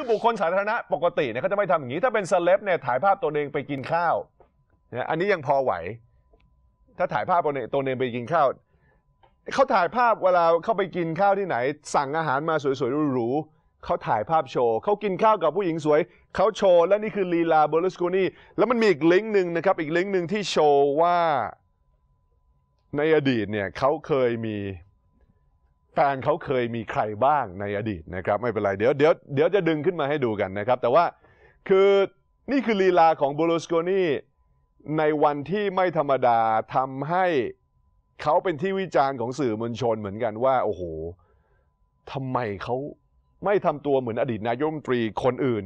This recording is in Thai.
คือบุคคลสาธารณะปกติเนี่ยเขาจะไม่ทำอย่างนี้ถ้าเป็นเซเลบเนี่ยถ่ายภาพตัวเองไปกินข้าวเนี่ยอันนี้ยังพอไหว ถ้าถ่ายภาพตัวเองตัวเองไปกินข้าว เขาถ่ายภาพเวลาเข้าไปกินข้าวที่ไหนสั่งอาหารมาสวยๆหรูๆเขาถ่ายภาพโชว์เขากินข้าวกับผู้หญิงสวยเขาโชว์และนี่คือลีลาเบอร์ลสกูนี่แล้วมันมีอีกลิงก์หนึ่งนะครับอีกลิงก์หนึ่งที่โชว์ว่าในอดีตเนี่ยเขาเคยมีแฟนเขาเคยมีใครบ้างในอดีตนะครับ ไม่เป็นไร เดี๋ยวเดี๋ยวเดี๋ยวจะดึงขึ้นมาให้ดูกันนะครับ แต่ว่าคือนี่คือลีลาของบูลสโกนี่ในวันที่ไม่ธรรมดาทำให้เขาเป็นที่วิจารณ์ของสื่อมวลชนเหมือนกันว่า โอ้โหทำไมเขาไม่ทำตัวเหมือนอดีตนายกรัฐมนตรีคนอื่น